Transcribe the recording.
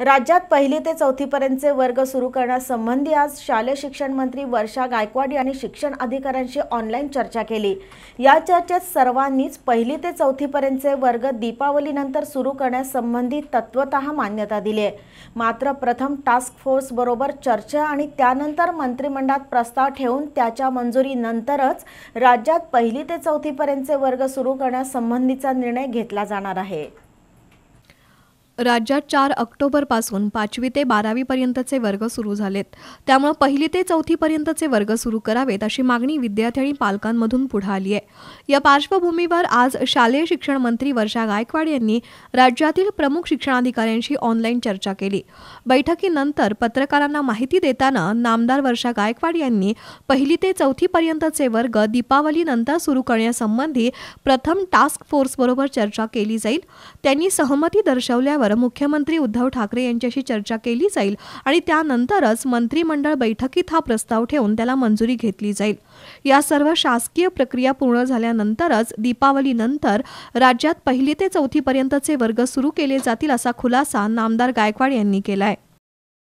राज्यात पहिली ते चौथीपर्यंतचे वर्ग सुरू करण्यासंबंधी आज शालेय शिक्षण मंत्री वर्षा गायकवाड यांनी शिक्षण अधिकाऱ्यांशी ऑनलाईन चर्चा केली या चर्चेत सर्वांनीच पहिली ते चौथीपर्यंतचे वर्ग दीपावलीनंतर सुरू करण्यासंबंधी तत्वत मान्यता दिली आहे मात्र प्रथम टास्क बरोबर चर्चा आणि त्यानंतर मंत्रिमंडळात प्रस्ताव ठेवून त्याच्या मंजुरीनंतरच राज्यात पहिली ते चौथीपर्यंतचे वर्ग सुरू करण्यासंबंधीचा निर्णय घेतला जाणार आहे राज्यात चार ऑक्टोबरपासून पाचवी ते बारावीपर्यंतचे वर्ग सुरू झालेत त्यामुळे पहिली ते चौथीपर्यंतचे वर्ग सुरू करावेत अशी मागणी विद्यार्थी आणि पालकांमधून पुढे आली आहे या पार्श्वभूमीवर आज शालेय शिक्षण मंत्री वर्षा गायकवाड यांनी राज्यातील प्रमुख शिक्षणाधिकाऱ्यांशी ऑनलाईन चर्चा केली बैठकीनंतर पत्रकारांना माहिती देताना नामदार वर्षा गायकवाड यांनी पहिली ते चौथीपर्यंतचे वर्ग दीपावलीनंतर सुरू करण्यासंबंधी प्रथम टास्क फोर्सबरोबर चर्चा केली जाईल त्यांनी सहमती दर्शवल्यावर मुख्यमंत्री उद्धव ठाकरे यांच्याशी चर्चा केली जाईल आणि त्यानंतरच मंत्रिमंडळ बैठकीत हा प्रस्ताव ठेवून त्याला मंजुरी घेतली जाईल या सर्व शासकीय प्रक्रिया पूर्ण झाल्यानंतरच दीपावलीनंतर राज्यात पहिली ते चौथीपर्यंतचे वर्ग सुरू केले जातील असा खुलासा नामदार गायकवाड यांनी आहे